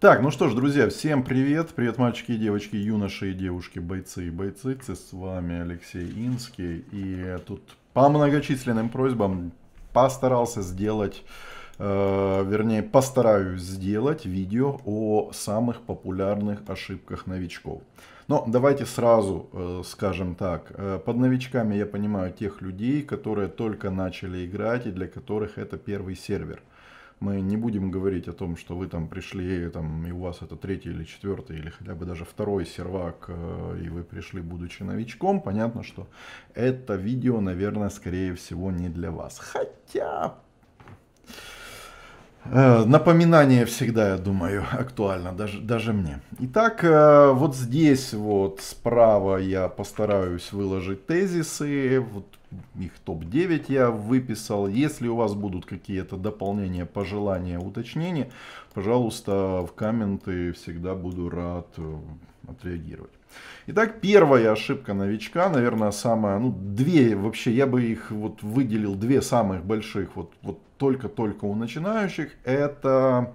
Так, ну что ж, друзья, всем привет. Привет, мальчики и девочки, юноши и девушки, бойцы и бойцицы. С вами Алексей Инский. И тут по многочисленным просьбам постарался сделать, э, вернее, постараюсь сделать видео о самых популярных ошибках новичков. Но давайте сразу э, скажем так, э, под новичками я понимаю тех людей, которые только начали играть и для которых это первый сервер мы не будем говорить о том, что вы там пришли, там, и у вас это третий или четвертый, или хотя бы даже второй сервак, э, и вы пришли, будучи новичком, понятно, что это видео, наверное, скорее всего, не для вас. Хотя... Э, напоминание всегда, я думаю, актуально, даже, даже мне. Итак, э, вот здесь вот справа я постараюсь выложить тезисы, вот их топ-9 я выписал. Если у вас будут какие-то дополнения, пожелания, уточнения, пожалуйста, в комменты всегда буду рад э, отреагировать. Итак, первая ошибка новичка, наверное, самая, ну, две вообще, я бы их вот выделил, две самых больших, вот, вот только-только у начинающих, это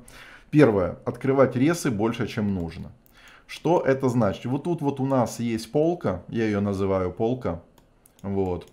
первое, открывать ресы больше, чем нужно. Что это значит? Вот тут вот у нас есть полка, я ее называю полка, вот.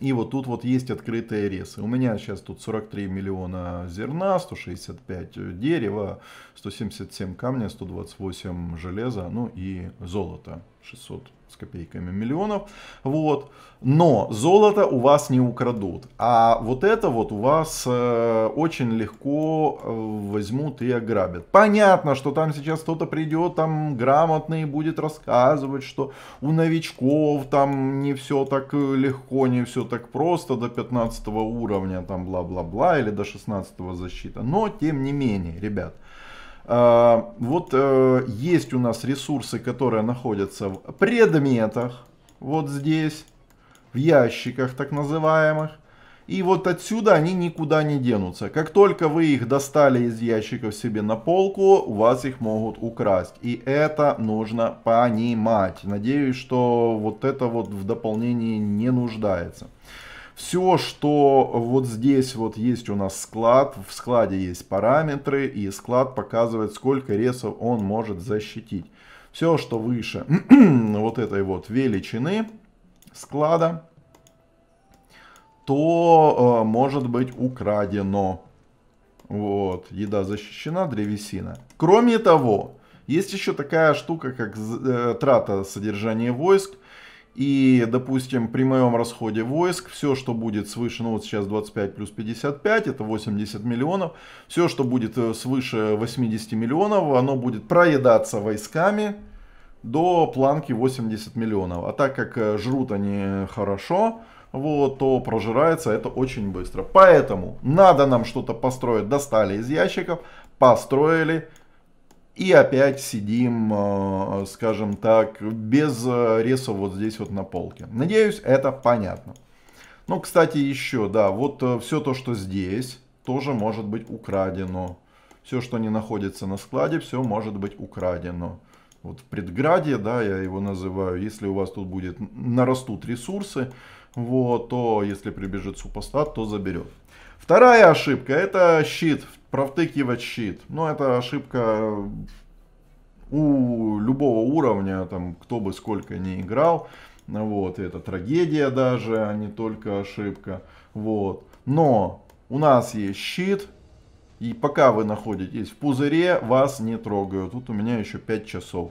И вот тут вот есть открытые ресы. У меня сейчас тут 43 миллиона зерна, 165 дерева, 177 камня, 128 железа, ну и золота. 600 с копейками миллионов, вот, но золото у вас не украдут, а вот это вот у вас э, очень легко э, возьмут и ограбят. Понятно, что там сейчас кто-то придет, там грамотный будет рассказывать, что у новичков там не все так э, легко, не все так просто до 15 уровня, там бла-бла-бла, или до 16 защита, но тем не менее, ребят, а, вот э, есть у нас ресурсы, которые находятся в предметах, вот здесь, в ящиках так называемых. И вот отсюда они никуда не денутся. Как только вы их достали из ящиков себе на полку, у вас их могут украсть. И это нужно понимать. Надеюсь, что вот это вот в дополнении не нуждается. Все, что вот здесь вот есть у нас склад, в складе есть параметры, и склад показывает, сколько ресов он может защитить. Все, что выше вот этой вот величины склада, то э, может быть украдено. Вот, еда защищена, древесина. Кроме того, есть еще такая штука, как э, трата содержания войск. И, допустим, при моем расходе войск, все, что будет свыше, ну вот сейчас 25 плюс 55, это 80 миллионов, все, что будет э, свыше 80 миллионов, оно будет проедаться войсками до планки 80 миллионов. А так как э, жрут они хорошо, вот, то прожирается это очень быстро. Поэтому надо нам что-то построить. Достали из ящиков, построили, и опять сидим, э, скажем так, без э, реса вот здесь вот на полке. Надеюсь, это понятно. Ну, кстати, еще, да, вот э, все то, что здесь, тоже может быть украдено. Все, что не находится на складе, все может быть украдено. Вот в предграде, да, я его называю, если у вас тут будет, нарастут ресурсы, вот, то если прибежит супостат, то заберет. Вторая ошибка это щит в Провтыкивать щит. но ну, это ошибка у любого уровня, там, кто бы сколько не играл. Вот, это трагедия даже, а не только ошибка. Вот. Но у нас есть щит, и пока вы находитесь в пузыре, вас не трогают. Тут у меня еще 5 часов.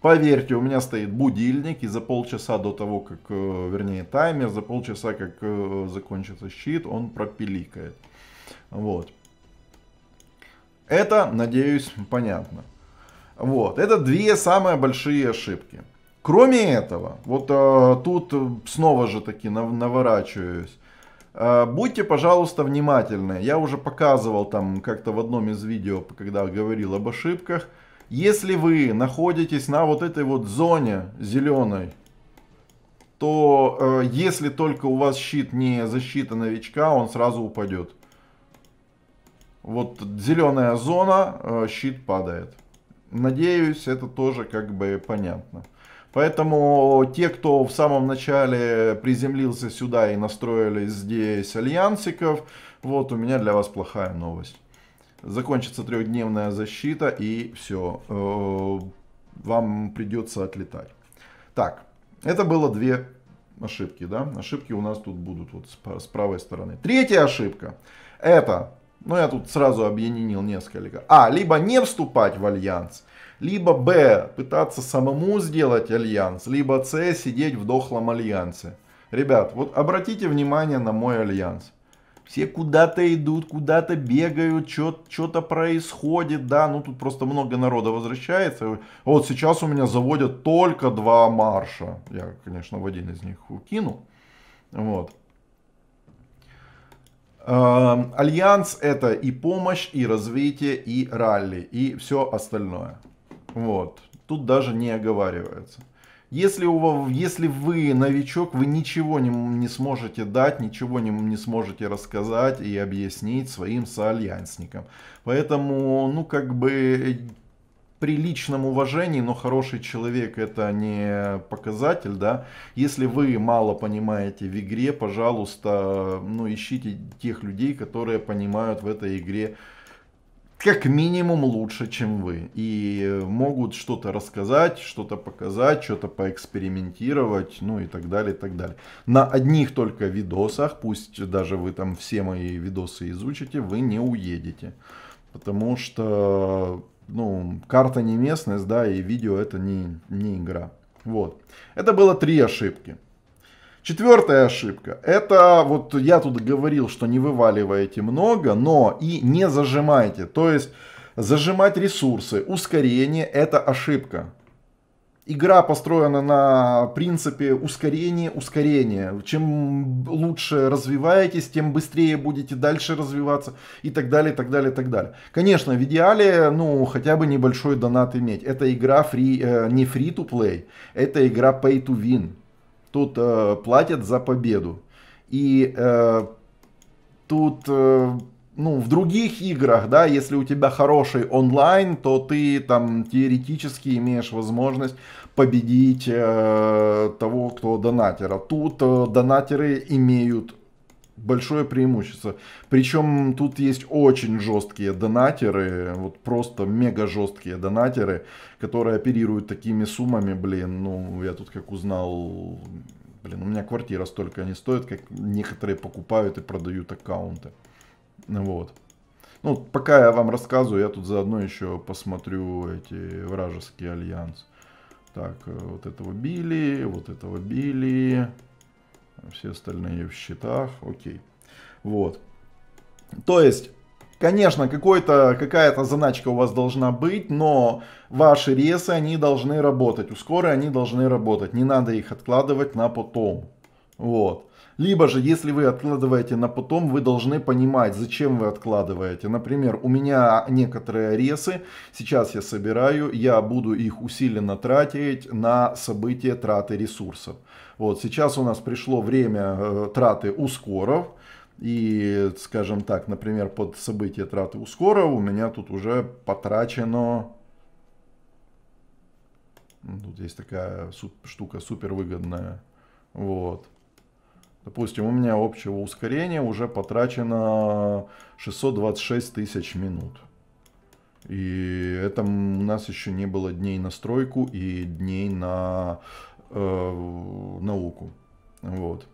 Поверьте, у меня стоит будильник, и за полчаса до того, как, э, вернее, таймер, за полчаса, как э, закончится щит, он пропиликает. Вот. Это, надеюсь, понятно. Вот, это две самые большие ошибки. Кроме этого, вот э, тут снова же таки нав наворачиваюсь. Э, будьте, пожалуйста, внимательны. Я уже показывал там как-то в одном из видео, когда говорил об ошибках. Если вы находитесь на вот этой вот зоне зеленой, то э, если только у вас щит не защита новичка, он сразу упадет. Вот зеленая зона, э, щит падает. Надеюсь, это тоже как бы понятно. Поэтому те, кто в самом начале приземлился сюда и настроили здесь альянсиков, вот у меня для вас плохая новость. Закончится трехдневная защита и все. Э, вам придется отлетать. Так, это было две ошибки, да? Ошибки у нас тут будут вот с правой стороны. Третья ошибка. Это ну, я тут сразу объединил несколько. А, либо не вступать в альянс, либо Б, пытаться самому сделать альянс, либо С, сидеть в дохлом альянсе. Ребят, вот обратите внимание на мой альянс. Все куда-то идут, куда-то бегают, что-то происходит, да, ну тут просто много народа возвращается. Вот сейчас у меня заводят только два марша, я, конечно, в один из них укину, вот. Эм, Альянс это и помощь, и развитие, и ралли, и все остальное. Вот. Тут даже не оговаривается. Если, у вас, если вы новичок, вы ничего не, не сможете дать, ничего не, не сможете рассказать и объяснить своим соальянсникам. Поэтому, ну, как бы приличном уважении, но хороший человек это не показатель, да. Если вы мало понимаете в игре, пожалуйста, ну ищите тех людей, которые понимают в этой игре как минимум лучше, чем вы. И могут что-то рассказать, что-то показать, что-то поэкспериментировать, ну и так далее, и так далее. На одних только видосах, пусть даже вы там все мои видосы изучите, вы не уедете. Потому что ну, карта не местность, да, и видео это не, не игра. Вот. Это было три ошибки. Четвертая ошибка. Это вот я тут говорил, что не вываливаете много, но и не зажимайте. То есть зажимать ресурсы, ускорение это ошибка. Игра построена на принципе ускорения, ускорения. Чем лучше развиваетесь, тем быстрее будете дальше развиваться и так далее, так далее, так далее. Конечно, в идеале, ну, хотя бы небольшой донат иметь. Это игра free, э, не free to play, это игра pay to win. Тут э, платят за победу. И э, тут... Э, ну, в других играх, да, если у тебя хороший онлайн, то ты там теоретически имеешь возможность победить э, того, кто донатера. Тут э, донатеры имеют большое преимущество. Причем тут есть очень жесткие донатеры, вот просто мега жесткие донатеры, которые оперируют такими суммами, блин, ну я тут как узнал, блин, у меня квартира столько не стоит, как некоторые покупают и продают аккаунты. Вот. Ну, пока я вам рассказываю, я тут заодно еще посмотрю эти вражеские альянсы. Так, э, вот этого били, вот этого били. Все остальные в счетах. Окей. Вот. То есть... Конечно, какая-то заначка у вас должна быть, но ваши ресы, они должны работать. Ускоры они должны работать. Не надо их откладывать на потом. Вот. Либо же, если вы откладываете на потом, вы должны понимать, зачем вы откладываете. Например, у меня некоторые ресы, сейчас я собираю, я буду их усиленно тратить на события траты ресурсов. Вот, сейчас у нас пришло время э, траты ускоров. И, скажем так, например, под события траты ускоров у меня тут уже потрачено... Ну, тут есть такая штука супер выгодная. Вот. Допустим, у меня общего ускорения уже потрачено 626 тысяч минут. И это у нас еще не было дней на стройку и дней на э, науку. Вот.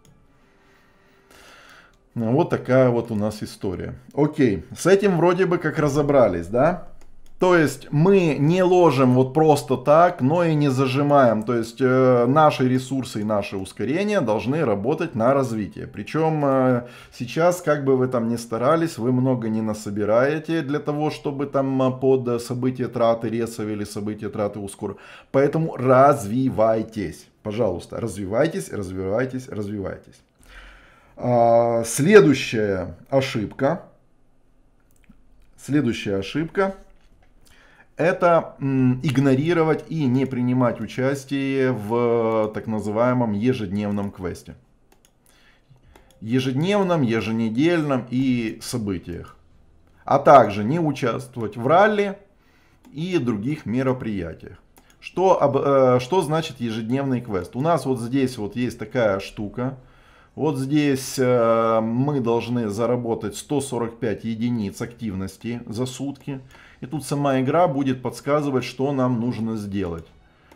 Вот такая вот у нас история. Окей, с этим вроде бы как разобрались, да? То есть мы не ложим вот просто так, но и не зажимаем. То есть э, наши ресурсы и наши ускорения должны работать на развитие. Причем э, сейчас, как бы вы там ни старались, вы много не насобираете для того, чтобы там э, под события траты ресов или события траты ускор. Поэтому развивайтесь. Пожалуйста, развивайтесь, развивайтесь, развивайтесь. А, следующая ошибка. Следующая ошибка это игнорировать и не принимать участие в э, так называемом ежедневном квесте. Ежедневном, еженедельном и событиях. А также не участвовать в ралли и других мероприятиях. Что, об, э, что значит ежедневный квест? У нас вот здесь вот есть такая штука. Вот здесь э, мы должны заработать 145 единиц активности за сутки. И тут сама игра будет подсказывать, что нам нужно сделать.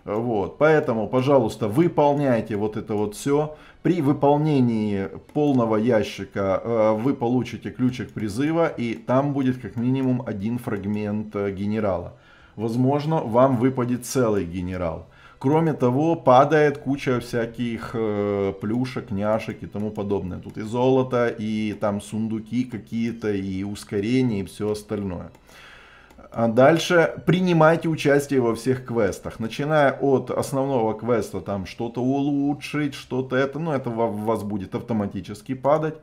Вот. Поэтому, пожалуйста, выполняйте вот это вот все. При выполнении полного ящика э, вы получите ключик призыва, и там будет как минимум один фрагмент э, генерала. Возможно, вам выпадет целый генерал. Кроме того, падает куча всяких э, плюшек, няшек и тому подобное. Тут и золото, и там сундуки какие-то, и ускорение, и все остальное. А дальше принимайте участие во всех квестах, начиная от основного квеста, там что-то улучшить, что-то это, ну это в вас будет автоматически падать.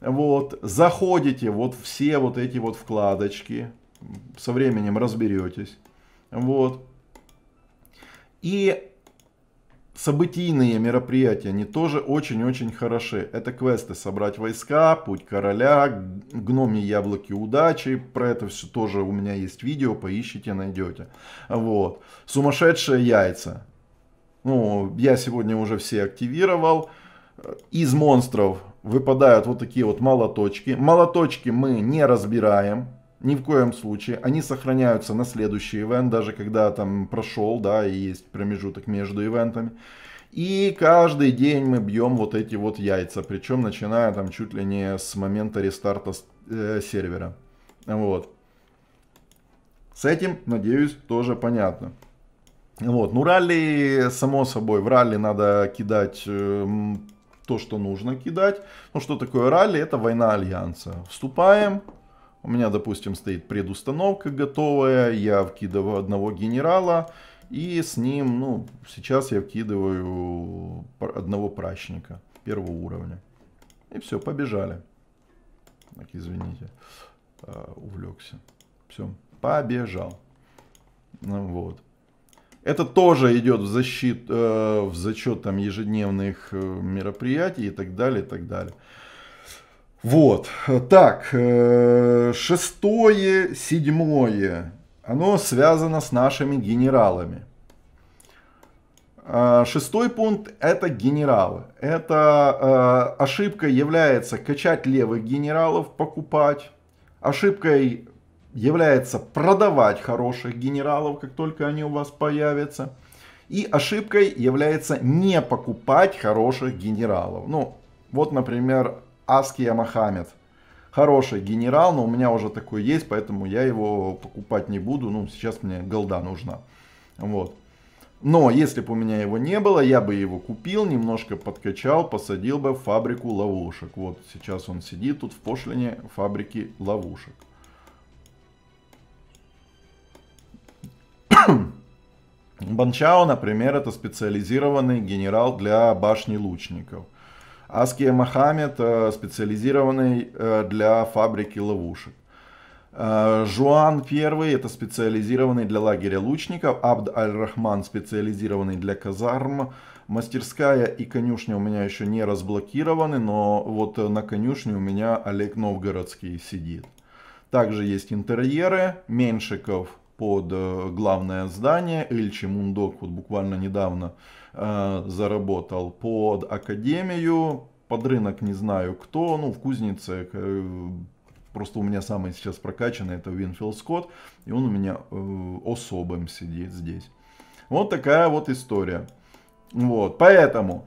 Вот, заходите вот все вот эти вот вкладочки, со временем разберетесь. Вот. И событийные мероприятия, они тоже очень-очень хороши. Это квесты «Собрать войска», «Путь короля», «Гноми яблоки удачи». Про это все тоже у меня есть видео, поищите, найдете. Вот. «Сумасшедшие яйца». Ну, я сегодня уже все активировал. Из монстров выпадают вот такие вот молоточки. Молоточки мы не разбираем ни в коем случае. Они сохраняются на следующий ивент, даже когда там прошел, да, и есть промежуток между ивентами. И каждый день мы бьем вот эти вот яйца, причем начиная там чуть ли не с момента рестарта э, сервера. Вот. С этим, надеюсь, тоже понятно. Вот, ну ралли, само собой, в ралли надо кидать э, то, что нужно кидать. Ну что такое ралли? Это война альянса. Вступаем, у меня, допустим, стоит предустановка готовая, я вкидываю одного генерала, и с ним, ну, сейчас я вкидываю одного прачника первого уровня. И все, побежали. Так, извините, э, увлекся. Все, побежал. Ну, вот. Это тоже идет в, защит, э, в зачет там, ежедневных э, мероприятий и так далее, и так далее. Вот, так, э, шестое, седьмое, оно связано с нашими генералами. А, шестой пункт – это генералы. Это э, ошибкой является качать левых генералов, покупать. Ошибкой является продавать хороших генералов, как только они у вас появятся. И ошибкой является не покупать хороших генералов. Ну, вот, например, Аския Мохаммед. Хороший генерал, но у меня уже такой есть, поэтому я его покупать не буду. Ну, сейчас мне голда нужна. Вот. Но если бы у меня его не было, я бы его купил, немножко подкачал, посадил бы в фабрику ловушек. Вот сейчас он сидит тут в пошлине фабрики ловушек. Банчао, например, это специализированный генерал для башни лучников. Аския Мохаммед, э, специализированный э, для фабрики ловушек. Э, Жуан Первый это специализированный для лагеря лучников, Абд Аль-Рахман специализированный для казарм. Мастерская и конюшня у меня еще не разблокированы, но вот на конюшне у меня Олег Новгородский сидит. Также есть интерьеры, Меньшиков под главное здание, Эльчи Мундок вот буквально недавно Э, заработал, под академию, под рынок не знаю кто, ну в кузнице э, просто у меня самый сейчас прокачанный это Винфилд Скотт, и он у меня э, особым сидит здесь. Вот такая вот история. Вот, поэтому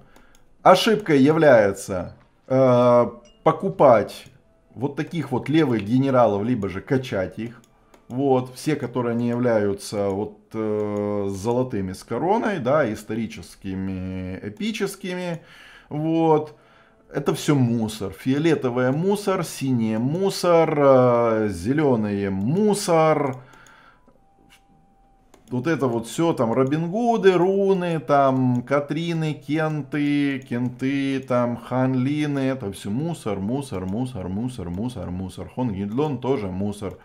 ошибкой является э, покупать вот таких вот левых генералов, либо же качать их вот, все, которые не являются вот э, золотыми с короной, да, историческими, эпическими, вот, это все мусор, фиолетовый мусор, синий мусор, э, зеленый мусор, вот это вот все, там, Робин Гуды, Руны, там, Катрины, Кенты, Кенты, там, Ханлины, это все мусор, мусор, мусор, мусор, мусор, мусор, Хон Гидлон тоже мусор, мусор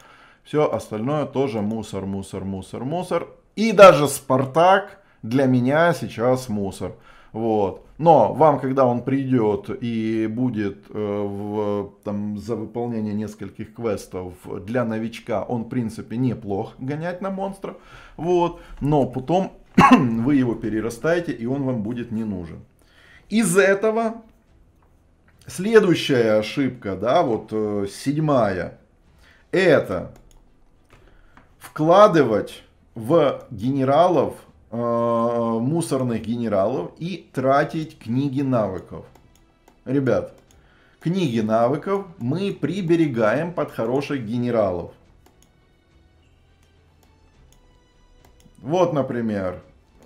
все остальное тоже мусор, мусор, мусор, мусор. И даже Спартак для меня сейчас мусор. Вот. Но вам, когда он придет и будет э, в, там, за выполнение нескольких квестов для новичка, он, в принципе, неплох гонять на монстра Вот. Но потом вы его перерастаете, и он вам будет не нужен. Из этого следующая ошибка, да, вот э, седьмая, это вкладывать в генералов, э, мусорных генералов и тратить книги навыков. Ребят, книги навыков мы приберегаем под хороших генералов. Вот, например,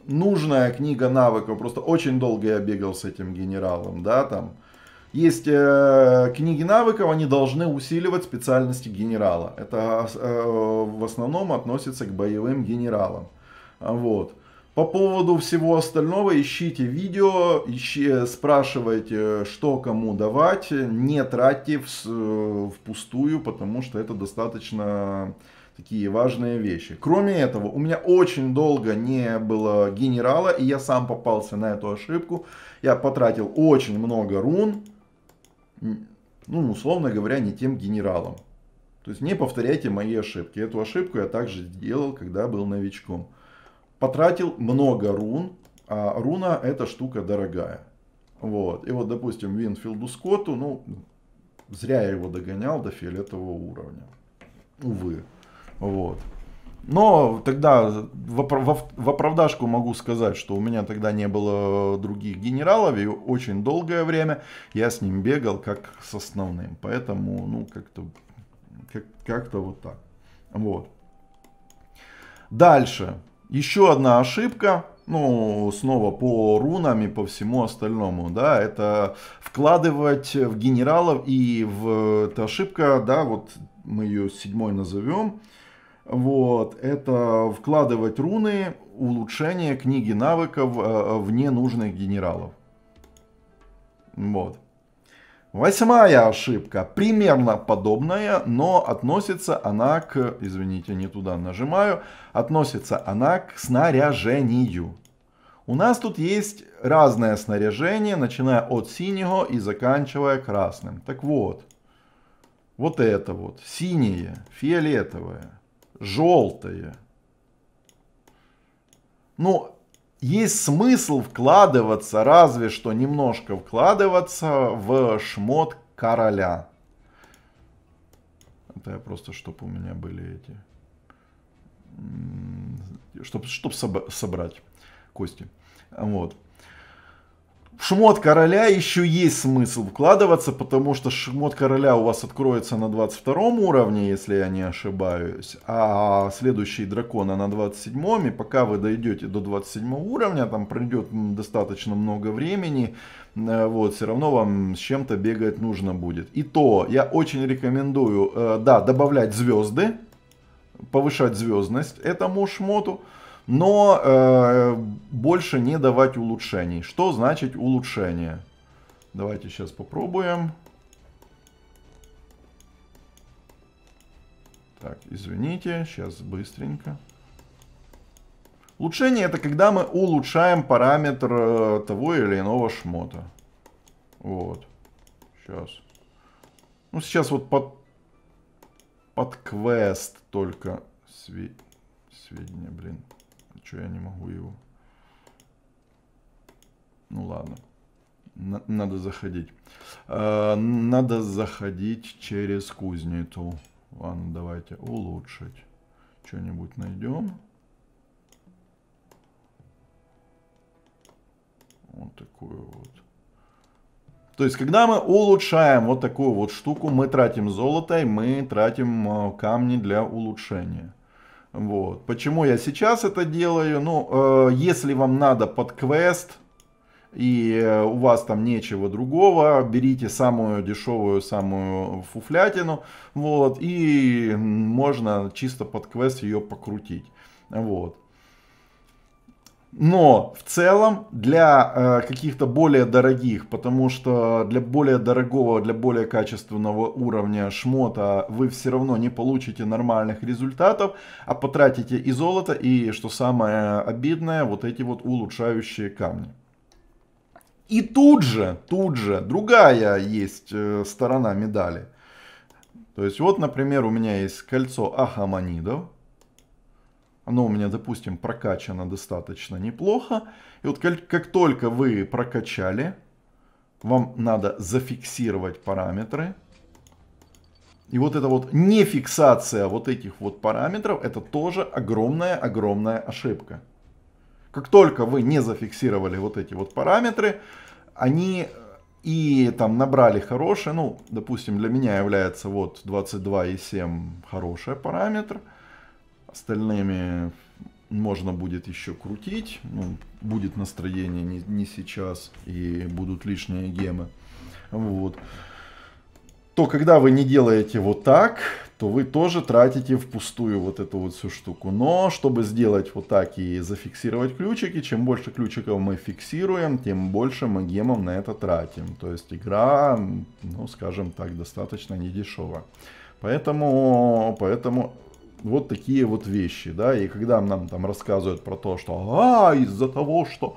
нужная книга навыков. Просто очень долго я бегал с этим генералом, да, там есть э, книги навыков, они должны усиливать специальности генерала. Это э, в основном относится к боевым генералам. Вот. По поводу всего остального ищите видео, ищи, э, спрашивайте, что кому давать, не тратьте в, э, впустую, потому что это достаточно такие важные вещи. Кроме этого, у меня очень долго не было генерала, и я сам попался на эту ошибку. Я потратил очень много рун, ну, условно говоря, не тем генералом. То есть не повторяйте мои ошибки. Эту ошибку я также делал, когда был новичком. Потратил много рун, а руна эта штука дорогая. Вот. И вот, допустим, Винфилду Скотту, ну, зря я его догонял до фиолетового уровня. Увы. Вот. Но тогда в оправдашку могу сказать, что у меня тогда не было других генералов, и очень долгое время я с ним бегал как с основным. Поэтому, ну, как-то как, как вот так. Вот. Дальше. Еще одна ошибка. Ну, снова по рунам и по всему остальному, да, это вкладывать в генералов и в... Это ошибка, да, вот мы ее седьмой назовем. Вот, это вкладывать руны, улучшение книги навыков э, э, вне нужных генералов. Вот. Восьмая ошибка, примерно подобная, но относится она к, извините, не туда нажимаю, относится она к снаряжению. У нас тут есть разное снаряжение, начиная от синего и заканчивая красным. Так вот, вот это вот, синее, фиолетовое, желтые. Ну, есть смысл вкладываться, разве что немножко вкладываться в шмот короля. Это я просто, чтобы у меня были эти... Чтобы чтоб собрать кости. Вот. В шмот короля еще есть смысл вкладываться, потому что шмот короля у вас откроется на 22 уровне, если я не ошибаюсь, а следующий дракона на 27, и пока вы дойдете до 27 уровня, там пройдет достаточно много времени, э, вот, все равно вам с чем-то бегать нужно будет. И то, я очень рекомендую, э, да, добавлять звезды, повышать звездность этому шмоту, но э, больше не давать улучшений. Что значит улучшение? Давайте сейчас попробуем. Так, извините, сейчас быстренько. Улучшение это когда мы улучшаем параметр э, того или иного шмота. Вот. Сейчас. Ну, сейчас вот под, под квест только сведения, блин. Что я не могу его? Ну ладно. Надо заходить. А, надо заходить через кузницу. Ладно, давайте улучшить. Что-нибудь найдем. Вот такую вот. То есть, когда мы улучшаем вот такую вот штуку, мы тратим золото и мы тратим а, камни для улучшения. Вот. Почему я сейчас это делаю? Ну, э, если вам надо под квест, и э, у вас там нечего другого, берите самую дешевую, самую фуфлятину, вот, и можно чисто под квест ее покрутить, вот. Но в целом для э, каких-то более дорогих, потому что для более дорогого, для более качественного уровня шмота вы все равно не получите нормальных результатов, а потратите и золото, и, что самое обидное, вот эти вот улучшающие камни. И тут же, тут же другая есть э, сторона медали. То есть вот, например, у меня есть кольцо Ахаманидов оно у меня, допустим, прокачано достаточно неплохо. И вот как, как только вы прокачали, вам надо зафиксировать параметры. И вот эта вот нефиксация вот этих вот параметров, это тоже огромная-огромная ошибка. Как только вы не зафиксировали вот эти вот параметры, они э, и там набрали хорошие, ну, допустим, для меня является вот 22,7 хороший параметр – Остальными можно будет еще крутить. Ну, будет настроение не, не сейчас и будут лишние гемы. Вот. То когда вы не делаете вот так, то вы тоже тратите впустую вот эту вот всю штуку. Но чтобы сделать вот так и зафиксировать ключики, чем больше ключиков мы фиксируем, тем больше мы гемов на это тратим. То есть игра, ну скажем так, достаточно недешева. Поэтому, поэтому вот такие вот вещи, да, и когда нам там рассказывают про то, что а, из-за того, что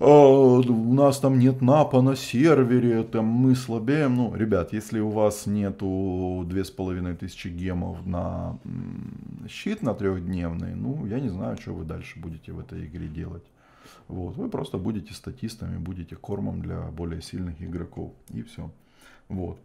э, у нас там нет напа на сервере, там мы слабеем, ну, ребят, если у вас нету две с половиной тысячи гемов на щит на трехдневный, ну, я не знаю, что вы дальше будете в этой игре делать. Вот, вы просто будете статистами, будете кормом для более сильных игроков, и все. Вот.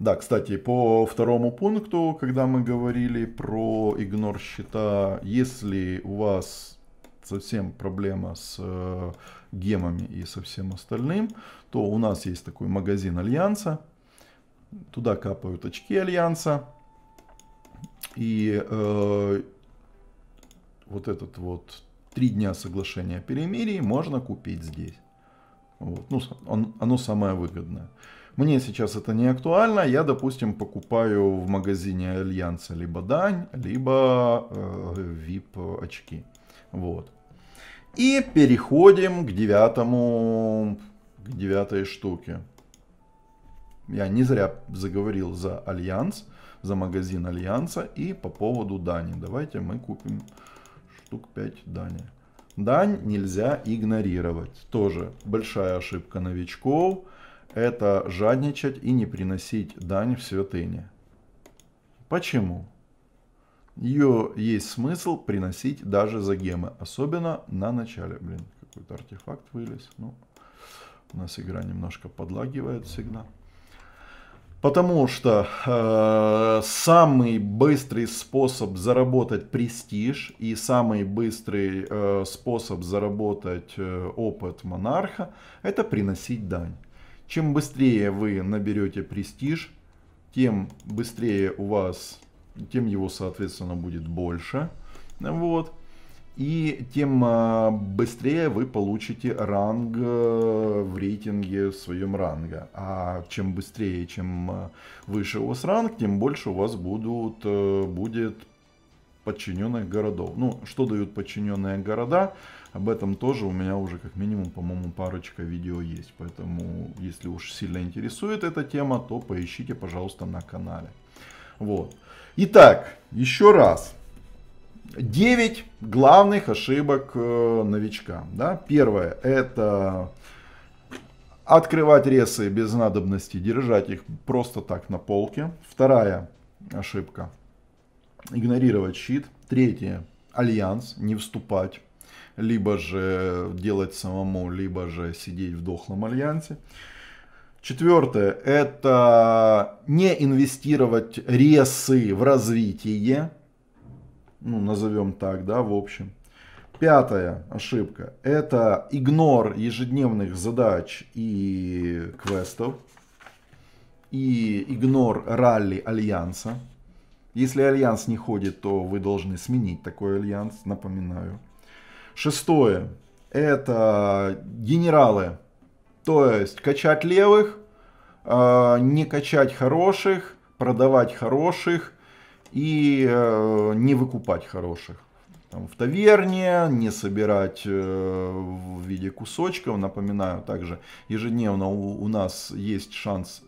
Да, кстати, по второму пункту, когда мы говорили про игнор счета, если у вас совсем проблема с э, гемами и со всем остальным, то у нас есть такой магазин Альянса, туда капают очки Альянса, и э, вот этот вот три дня соглашения о перемирии можно купить здесь. Вот. Ну, он, оно самое выгодное. Мне сейчас это не актуально. Я, допустим, покупаю в магазине Альянса либо дань, либо э, VIP очки. Вот. И переходим к девятому, к девятой штуке. Я не зря заговорил за Альянс, за магазин Альянса и по поводу Дани. Давайте мы купим штук 5 Дани. Дань нельзя игнорировать. Тоже большая ошибка новичков это жадничать и не приносить дань в святыне. Почему? Ее есть смысл приносить даже за гемы, особенно на начале. Блин, какой-то артефакт вылез. Ну, у нас игра немножко подлагивает всегда. Потому что э, самый быстрый способ заработать престиж и самый быстрый э, способ заработать э, опыт монарха это приносить дань. Чем быстрее вы наберете престиж, тем быстрее у вас, тем его, соответственно, будет больше. Вот. И тем а, быстрее вы получите ранг э, в рейтинге в своем ранга. А чем быстрее, чем а, выше у вас ранг, тем больше у вас будут, э, будет подчиненных городов. Ну, что дают подчиненные города? Об этом тоже у меня уже как минимум, по-моему, парочка видео есть. Поэтому, если уж сильно интересует эта тема, то поищите, пожалуйста, на канале. Вот. Итак, еще раз. 9 главных ошибок э, новичка. Да? Первое – это открывать ресы без надобности, держать их просто так на полке. Вторая ошибка – игнорировать щит. Третье – альянс, не вступать либо же делать самому, либо же сидеть в дохлом альянсе. Четвертое – это не инвестировать ресы в развитие, ну, назовем так, да, в общем. Пятая ошибка – это игнор ежедневных задач и квестов, и игнор ралли Альянса. Если Альянс не ходит, то вы должны сменить такой Альянс, напоминаю. Шестое – это генералы. То есть качать левых, а, не качать хороших, продавать хороших и э, не выкупать хороших. Там, в таверне, не собирать э, в виде кусочков. Напоминаю также, ежедневно у, у нас есть шанс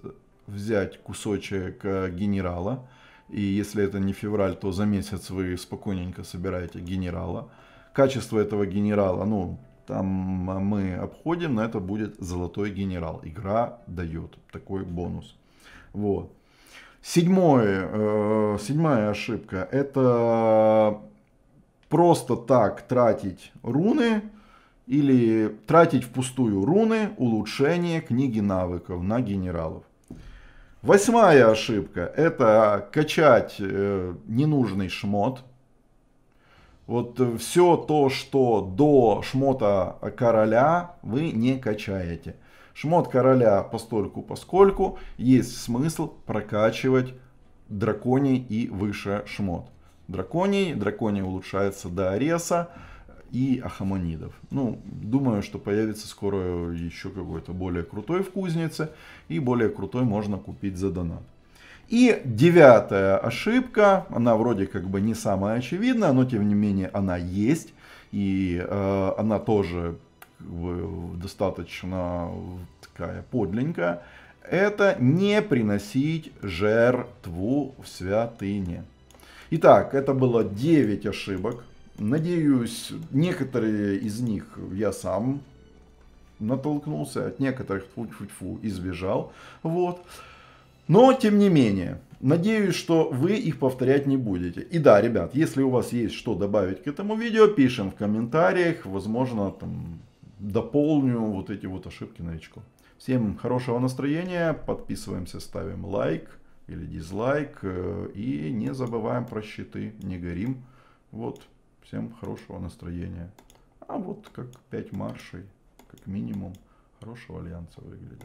взять кусочек э, генерала. И если это не февраль, то за месяц вы спокойненько собираете генерала качество этого генерала, ну, там мы обходим, но это будет золотой генерал. Игра дает такой бонус. Вот. Седьмое, э, седьмая ошибка – это просто так тратить руны или тратить впустую руны улучшение книги навыков на генералов. Восьмая ошибка – это качать э, ненужный шмот – вот э, все то, что до шмота короля вы не качаете. Шмот короля постольку поскольку есть смысл прокачивать драконий и выше шмот. Драконий, драконий улучшается до ареса и ахамонидов. Ну, думаю, что появится скоро еще какой-то более крутой в кузнице и более крутой можно купить за донат. И девятая ошибка, она вроде как бы не самая очевидная, но тем не менее она есть. И э, она тоже как бы, достаточно такая подленькая. Это не приносить жертву в святыне. Итак, это было 9 ошибок. Надеюсь, некоторые из них я сам натолкнулся, от некоторых фу-фу-фу избежал. Вот. Но, тем не менее, Надеюсь, что вы их повторять не будете. И да, ребят, если у вас есть что добавить к этому видео, пишем в комментариях. Возможно, там дополню вот эти вот ошибки новичков. Всем хорошего настроения, подписываемся, ставим лайк или дизлайк. Э, и не забываем про щиты, не горим. Вот, всем хорошего настроения. А вот как 5 маршей, как минимум, хорошего альянса выглядит.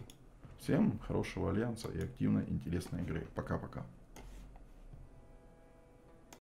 Всем хорошего альянса и активной интересной игры. Пока-пока.